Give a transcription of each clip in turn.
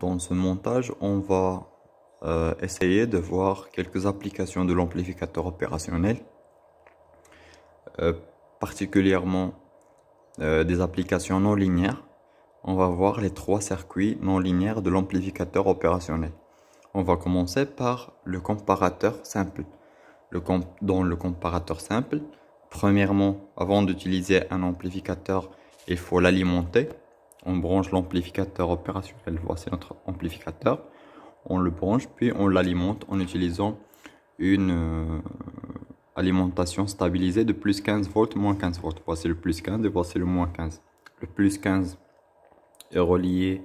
dans ce montage, on va euh, essayer de voir quelques applications de l'amplificateur opérationnel, euh, particulièrement euh, des applications non linéaires. On va voir les trois circuits non linéaires de l'amplificateur opérationnel. On va commencer par le comparateur simple. dans le comparateur simple, premièrement, avant d'utiliser un amplificateur, il faut l'alimenter on branche l'amplificateur opérationnel. Voici notre amplificateur. On le branche, puis on l'alimente en utilisant une euh, alimentation stabilisée de plus 15 volts, moins 15 volts. Voici le plus 15 et voici le moins 15. Le plus 15 est relié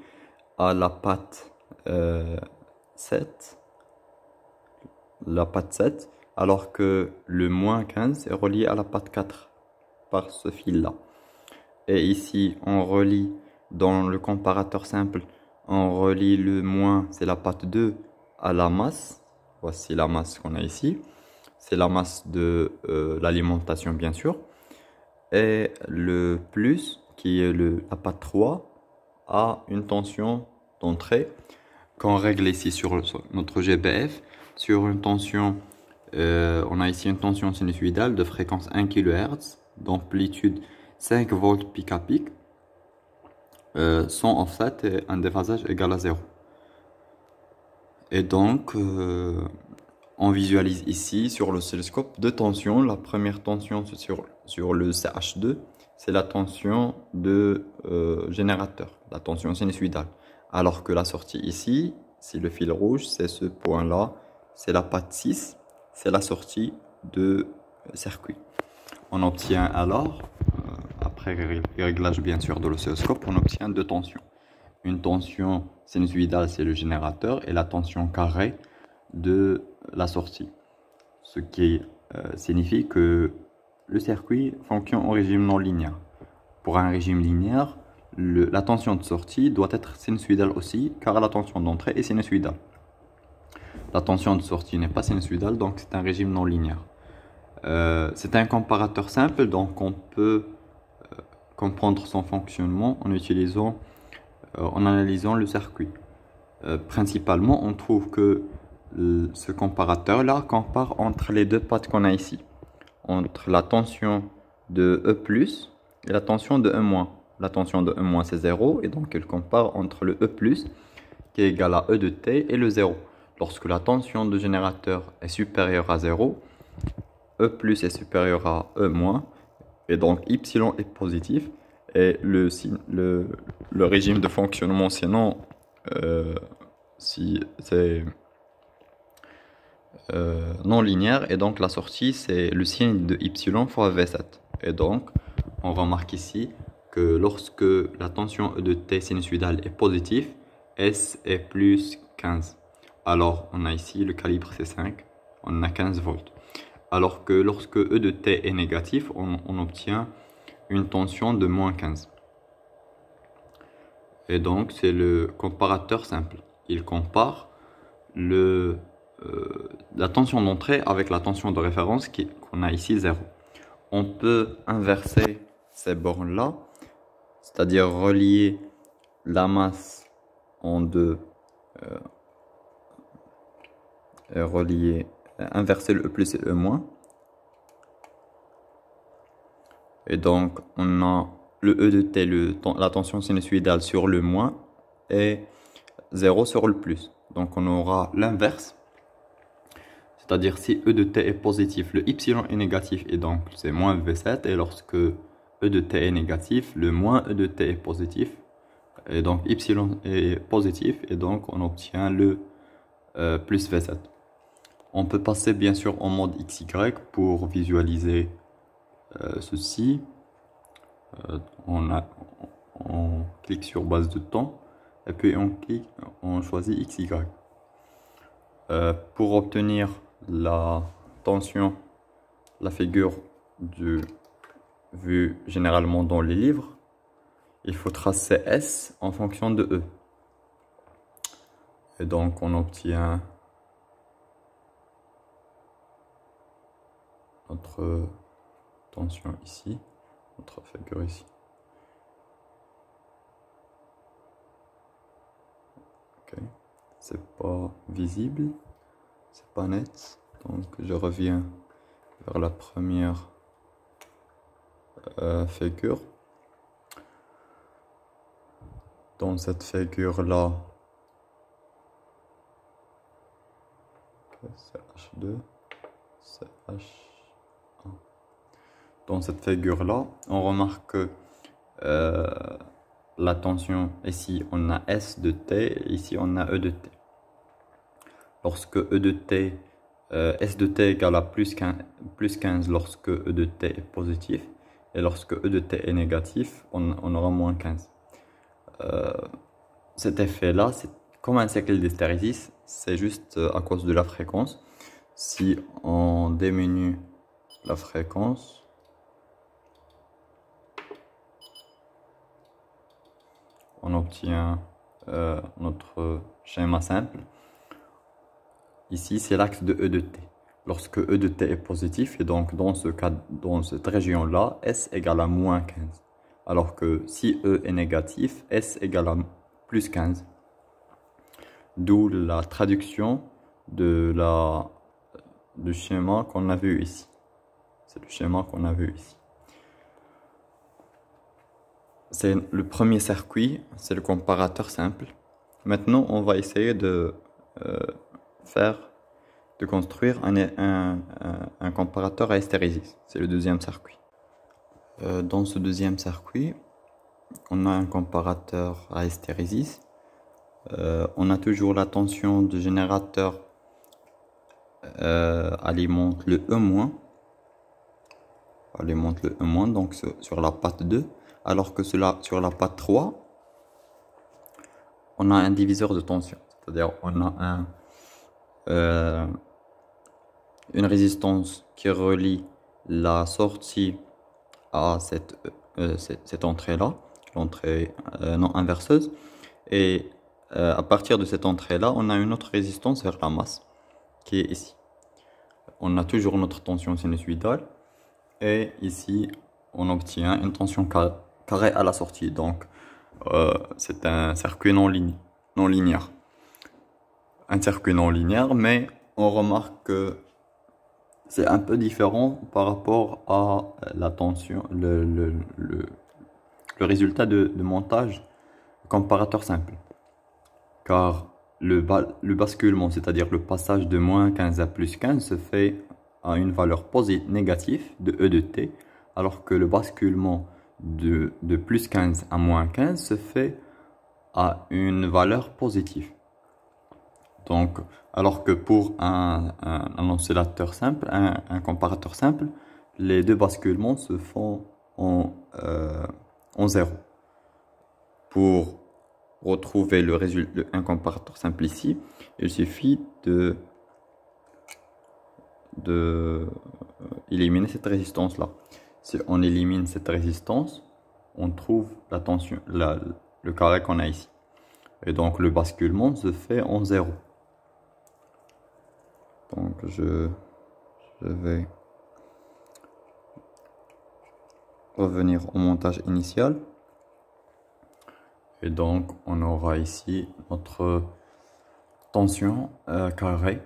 à la patte 7, euh, la patte 7, alors que le moins 15 est relié à la patte 4 par ce fil-là. Et ici, on relie dans le comparateur simple, on relie le moins, c'est la patte 2, à la masse. Voici la masse qu'on a ici. C'est la masse de euh, l'alimentation, bien sûr. Et le plus, qui est la patte 3, a une tension d'entrée qu'on règle ici sur, notre GBF. Sur une tension, euh, on a ici une tension sinusoïdale de fréquence 1 kHz, d'amplitude 5 volts pic à pic. Euh, son sont en fait un déphasage égal à 0. Et donc, euh, on visualise ici sur le télescope deux tensions. La première tension sur, sur le CH2, c'est la tension de euh, générateur, la tension sinusoidale. Alors que la sortie ici, c'est le fil rouge, c'est ce point-là, c'est la patte 6, c'est la sortie de circuit. On obtient alors réglage bien sûr de l'oscilloscope, on obtient deux tensions. Une tension sinusoïdale, c'est le générateur, et la tension carrée de la sortie. Ce qui euh, signifie que le circuit fonctionne en régime non linéaire. Pour un régime linéaire, la tension de sortie doit être sinusoïdale aussi, car la tension d'entrée est sinusoïdale. La tension de sortie n'est pas sinusoïdale, donc c'est un régime non linéaire. Euh, c'est un comparateur simple, donc on peut comprendre son fonctionnement en, utilisant, euh, en analysant le circuit. Euh, principalement, on trouve que ce comparateur-là compare entre les deux pattes qu'on a ici, entre la tension de E+, et la tension de E-. La tension de E- c'est 0, et donc elle compare entre le E+, qui est égal à E de T, et le 0. Lorsque la tension de générateur est supérieure à 0, E plus est supérieur à E moins, et donc y est positif et le, le, régime de fonctionnement sinon euh, si c'est euh, non linéaire et donc la sortie c'est le signe de y fois v7. Et donc on remarque ici que lorsque la tension de t sinusoidale est positive, S est plus 15. Alors on a ici le calibre c'est 5, on a 15 volts alors que lorsque E de T est négatif, on, obtient une tension de moins 15. Et donc, c'est le comparateur simple. Il compare euh, la tension d'entrée avec la tension de référence qu'on a ici 0. On peut inverser ces bornes-là, c'est-à-dire relier la masse en deux, euh, et relier inverser le E plus et le E moins. Et donc, on a le E de T, la tension sinusoïdale sur le moins et 0 sur le plus. Donc, on aura l'inverse. C'est-à-dire, si E de T est positif, le Y est négatif et donc c'est moins V7. Et lorsque E de T est négatif, le moins E de T est positif. Et donc, Y est positif et donc on obtient le euh, plus V7. On peut passer bien sûr en mode XY pour visualiser euh, ceci. Euh, on, clique sur base de temps et puis on, clique, on choisit XY. Euh, pour obtenir la tension, la figure vue généralement dans les livres, il faut tracer S en fonction de E. Et donc on obtient notre tension ici, notre figure ici. Ok, c'est pas visible, c'est pas net, donc je reviens vers la première euh, figure. Dans cette figure là, c'est H2, c'est H dans cette figure-là, on remarque que euh, la tension, ici on a S de T, ici on a E de T. Lorsque E de T, euh, S de T égale à plus 15, 15 lorsque E de T est positif, et lorsque E de T est négatif, on, aura moins 15. Euh, cet effet-là, c'est comme un cycle d'hystérésis, c'est juste à cause de la fréquence. Si on diminue la fréquence, on obtient euh, notre schéma simple. Ici, c'est l'axe de E de t. Lorsque E de t est positif, et donc dans, ce cas, cette région-là, S égale à moins 15. Alors que si E est négatif, S égale à plus 15. D'où la traduction de la, du schéma qu'on a vu ici. C'est le schéma qu'on a vu ici c'est le premier circuit, c'est le comparateur simple. Maintenant, on va essayer de euh, faire, de construire un, comparateur à hystérésis. C'est le deuxième circuit. Euh, dans ce deuxième circuit, on a un comparateur à hystérésis. Euh, on a toujours la tension du générateur alimente le E-, alimente le E-, donc sur la patte 2 alors que cela, sur la patte 3, on a un diviseur de tension. C'est-à-dire on a euh, une résistance qui relie la sortie à cette, euh, cette, entrée-là, l'entrée euh, non inverseuse. Et à partir de cette entrée-là, on a une autre résistance vers la masse qui est ici. On a toujours notre tension sinusoïdale. Et ici, on obtient une tension carré à la sortie. Donc, euh, c'est un circuit non, non linéaire. Un circuit non linéaire, mais on remarque que c'est un peu différent par rapport à la tension, le, résultat de, montage comparateur simple. Car le, le basculement, c'est-à-dire le passage de moins 15 à plus 15, se fait à une valeur positive négative de E de t, alors que le basculement de, plus 15 à moins 15 se fait à une valeur positive. Donc, alors que pour un, oscillateur simple, un, comparateur simple, les deux basculements se font en, euh, zéro. Pour retrouver le résultat, d'un comparateur simple ici, il suffit de, de euh, éliminer cette résistance-là. Si on élimine cette résistance, on trouve la tension, le carré qu'on a ici. Et donc le basculement se fait en zéro. Donc je, vais revenir au montage initial. Et donc on aura ici notre tension carrée, euh, carré.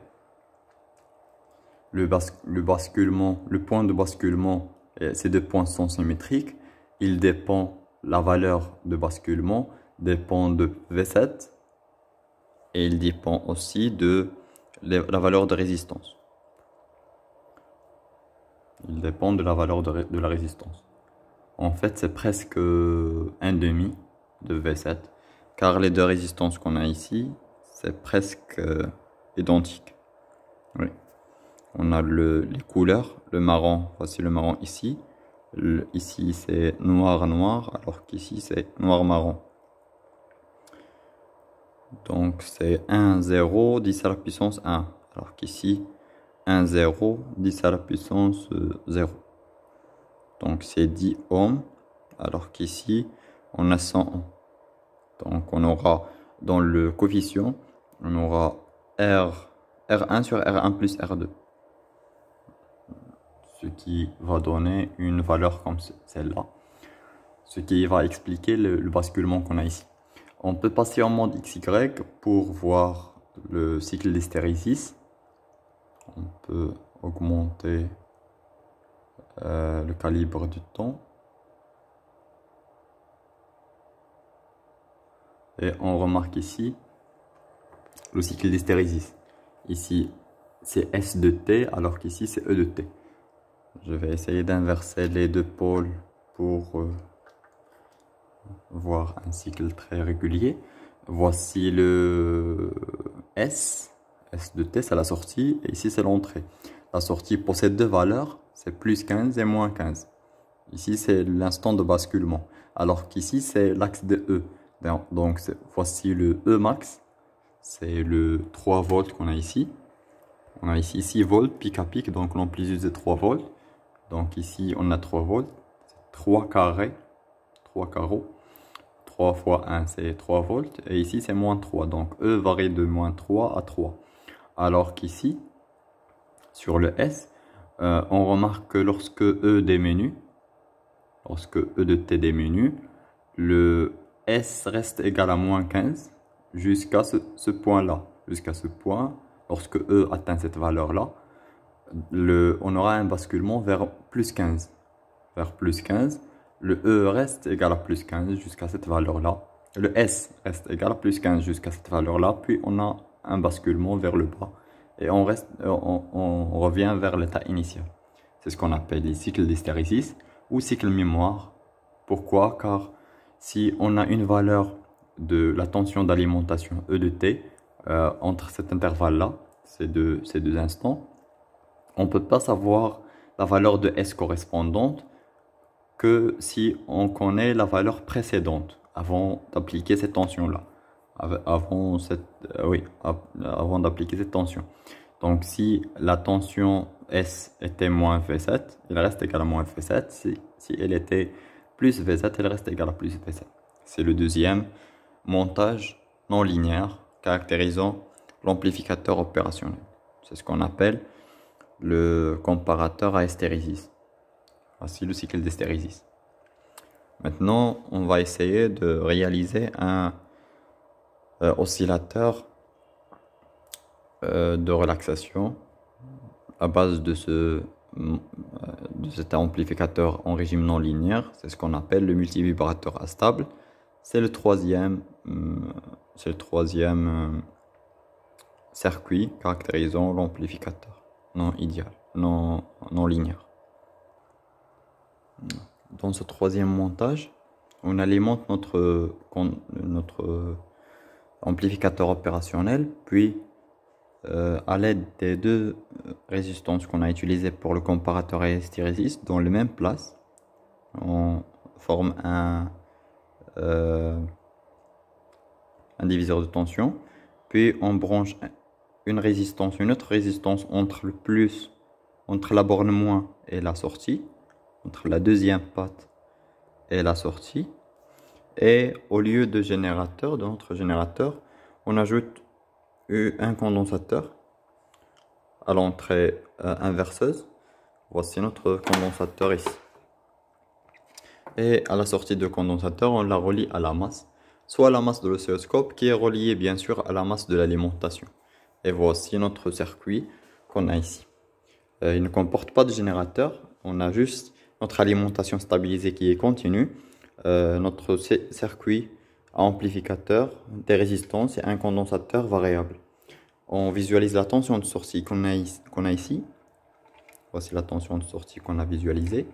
le basculement, le point de basculement euh, ces deux points sont symétriques. Il dépend la valeur de basculement dépend de V7 et il dépend aussi de la valeur de résistance. Il dépend de la valeur de, la résistance. En fait, c'est presque euh, un demi de V7 car les deux résistances qu'on a ici, c'est presque euh, identique. Oui on a les couleurs, le marron, voici le marron ici. ici, c'est noir-noir, alors qu'ici, c'est noir-marron. Donc, c'est 1, 0, 10 à la puissance 1. Alors qu'ici, 1, 0, 10 à la puissance 0. Euh, Donc, c'est 10 ohms, alors qu'ici, on a 100 ohms. Donc, on aura dans le coefficient, on aura R, R1 sur R1 plus R2 ce qui va donner une valeur comme celle-là, ce qui va expliquer le, basculement qu'on a ici. On peut passer en mode XY pour voir le cycle d'hystérésis. On peut augmenter euh, le calibre du temps. Et on remarque ici le cycle d'hystérésis. Ici, c'est S de T, alors qu'ici, c'est E de T. Je vais essayer d'inverser les deux pôles pour euh, voir un cycle très régulier. Voici le S, S de T c'est la sortie et ici c'est l'entrée. La sortie possède deux valeurs, c'est plus 15 et moins 15. Ici c'est l'instant de basculement, alors qu'ici c'est l'axe de E. Donc voici le E max, c'est le 3 volts qu'on a ici. On a ici 6 volts pic à pic, donc l'amplitude de 3 volts. Donc ici, on a 3 volts, 3 carrés, 3 carreaux. 3 fois 1, c'est 3 volts. Et ici, c'est moins 3. Donc E varie de moins 3 à 3. Alors qu'ici, sur le S, euh, on remarque que lorsque E diminue, lorsque E de T diminue, le S reste égal à moins 15 jusqu'à ce, ce point-là. Jusqu'à ce point, lorsque E atteint cette valeur-là, on aura un basculement vers plus 15. Vers plus 15. Le E reste égal à plus 15 jusqu'à cette valeur-là. Le S reste égal à plus 15 jusqu'à cette valeur-là. Puis on a un basculement vers le bas. Et on, euh, revient vers l'état initial. C'est ce qu'on appelle les cycles d'hystérésis ou cycle mémoire. Pourquoi Car si on a une valeur de la tension d'alimentation E de T euh, entre cet intervalle-là, ces deux instants, on ne peut pas savoir la valeur de S correspondante que si on connaît la valeur précédente avant d'appliquer cette tension-là. Avant, euh, avant d'appliquer cette tension. Donc si la tension S était moins V7, il reste égal à moins V7. Si, si elle était plus V7, elle reste égale à plus V7. C'est le deuxième montage non linéaire caractérisant l'amplificateur opérationnel. C'est ce qu'on appelle le comparateur à hystérésis, Voici le cycle d'hystérésis. Maintenant, on va essayer de réaliser un euh, oscillateur euh, de relaxation à base de, ce, mm, euh, de cet amplificateur en régime non linéaire. C'est ce qu'on appelle le multivibrateur à stable. C'est le troisième, mm, le troisième circuit caractérisant l'amplificateur non idéal, non, non linéaire. Dans ce troisième montage, on alimente notre, notre euh, amplificateur opérationnel, puis euh, à l'aide des deux euh, résistances qu'on a utilisées pour le comparateur et dans les mêmes places, on forme un, un diviseur de tension, puis on branche une résistance, une autre résistance entre le plus, entre la borne moins et la sortie, entre la deuxième patte et la sortie. Et au lieu de générateur, de notre générateur, on ajoute un condensateur à l'entrée euh, inverseuse. Voici notre condensateur ici. Et à la sortie de condensateur, on la relie à la masse, soit à la masse de l'oscilloscope qui est reliée bien sûr à la masse de l'alimentation. Et voici notre circuit qu'on a ici. Euh, il ne comporte pas de générateur, on a juste notre alimentation stabilisée qui est continue, euh, notre circuit amplificateur, des résistances et un condensateur variable. On visualise la tension de sortie qu'on a, a, ici. Voici la tension de sortie qu'on a visualisée.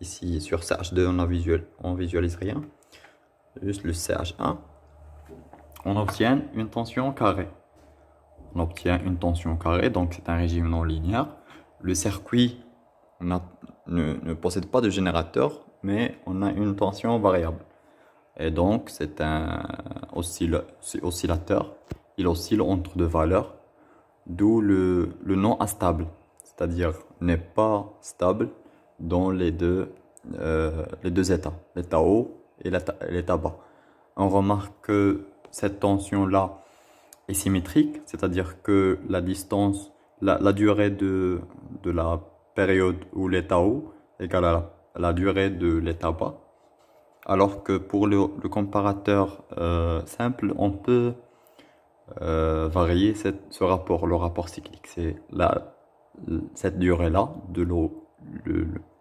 Ici sur CH2, on ne visualise rien. Juste le CH1. On obtient une tension carrée on obtient une tension carrée, donc c'est un régime non linéaire. Le circuit ne, possède pas de générateur, mais on a une tension variable. Et donc c'est un oscillateur, il oscille entre deux valeurs, d'où le, nom nom instable, c'est-à-dire n'est pas stable dans les deux, euh, les deux états, l'état haut et l'état bas. On remarque que cette tension-là, est symétrique, c'est-à-dire que la distance, la, durée de, la période où l'état haut égale à la, durée de l'état bas. Alors que pour le, comparateur euh, simple, on peut euh, varier ce rapport, le rapport cyclique. C'est cette durée-là de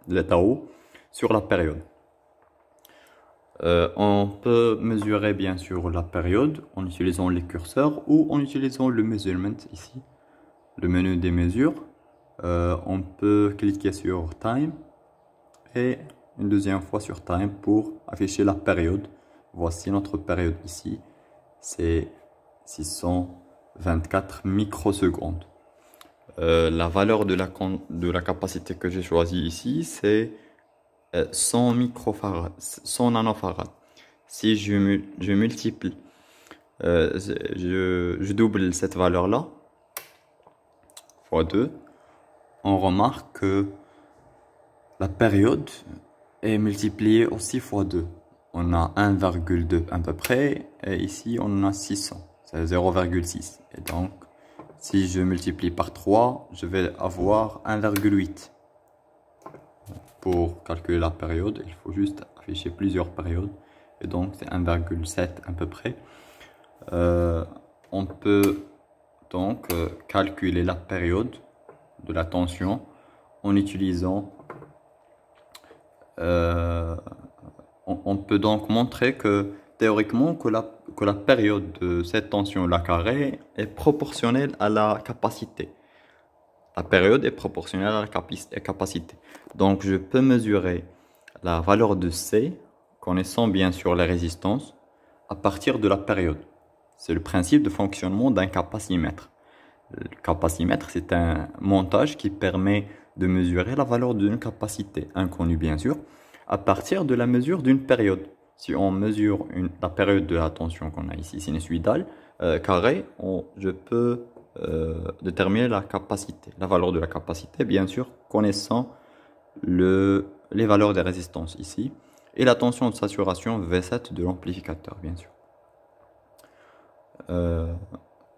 l'état haut sur la période. Euh, on peut mesurer bien sûr la période en utilisant les curseurs ou en utilisant le measurement ici, le menu des mesures. Euh, on peut cliquer sur time et une deuxième fois sur time pour afficher la période. Voici notre période ici, c'est 624 microsecondes. Euh, la valeur de la, de la capacité que j'ai choisie ici, c'est 100 euh, microfarads, 100 nanofarads. Si je, je multiplie, euh, je, je, double cette valeur-là, fois 2, on remarque que la période est multipliée aussi fois 2. On a 1,2 à peu près, et ici on a 600, c'est 0,6. Et donc, si je multiplie par 3, je vais avoir 1,8 pour calculer la période, il faut juste afficher plusieurs périodes. Et donc, c'est 1,7 à peu près. Euh, on peut donc euh, calculer la période de la tension en utilisant... Euh, on, peut donc montrer que théoriquement que la, période de cette tension, la carré, est proportionnelle à la capacité. La période est proportionnelle à la capacité. Donc je peux mesurer la valeur de C, connaissant bien sûr la résistance, à partir de la période. C'est le principe de fonctionnement d'un capacimètre. Le capacimètre, c'est un montage qui permet de mesurer la valeur d'une capacité inconnue bien sûr, à partir de la mesure d'une période. Si on mesure la période de la tension qu'on a ici sinusoidale, euh, carré, on, je peux euh, déterminer la capacité, la valeur de la capacité, bien sûr, connaissant le, les valeurs des résistances ici et la tension de saturation V7 de l'amplificateur, bien sûr. Euh,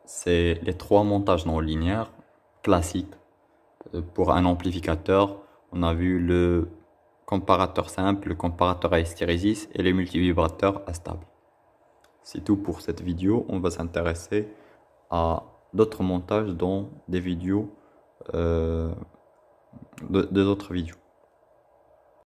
c'est les trois montages non linéaires classiques euh, pour un amplificateur. On a vu le comparateur simple, le comparateur à hystérésis et le multivibrateur à stable. C'est tout pour cette vidéo. On va s'intéresser à d'autres montages dans des vidéos, euh, des autres vidéos.